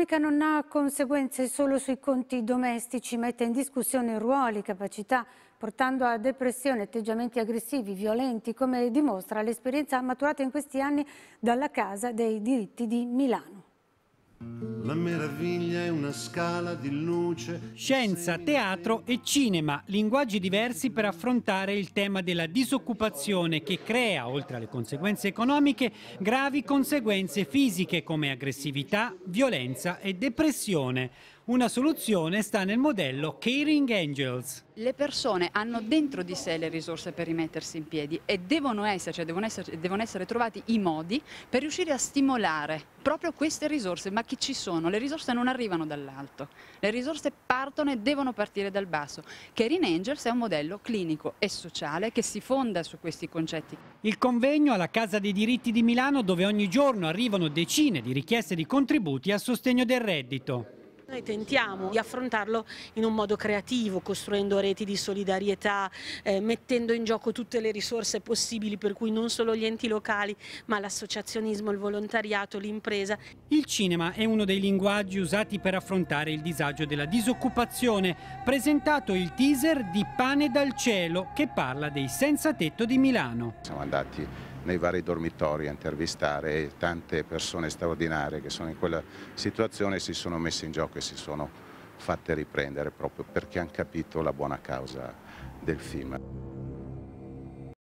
economica non ha conseguenze solo sui conti domestici, mette in discussione ruoli, capacità, portando a depressione, atteggiamenti aggressivi, violenti, come dimostra l'esperienza maturata in questi anni dalla Casa dei diritti di Milano. La meraviglia è una scala di luce. Scienza, teatro e cinema, linguaggi diversi per affrontare il tema della disoccupazione che crea, oltre alle conseguenze economiche, gravi conseguenze fisiche come aggressività, violenza e depressione. Una soluzione sta nel modello Caring Angels. Le persone hanno dentro di sé le risorse per rimettersi in piedi e devono, esserci, cioè devono, essere, devono essere trovati i modi per riuscire a stimolare proprio queste risorse. Ma chi ci sono? Le risorse non arrivano dall'alto, le risorse partono e devono partire dal basso. Caring Angels è un modello clinico e sociale che si fonda su questi concetti. Il convegno alla Casa dei diritti di Milano dove ogni giorno arrivano decine di richieste di contributi a sostegno del reddito. Noi tentiamo di affrontarlo in un modo creativo, costruendo reti di solidarietà, eh, mettendo in gioco tutte le risorse possibili, per cui non solo gli enti locali, ma l'associazionismo, il volontariato, l'impresa. Il cinema è uno dei linguaggi usati per affrontare il disagio della disoccupazione, presentato il teaser di Pane dal cielo che parla dei senza tetto di Milano. Siamo andati nei vari dormitori a intervistare e tante persone straordinarie che sono in quella situazione si sono messe in gioco e si sono fatte riprendere proprio perché hanno capito la buona causa del film.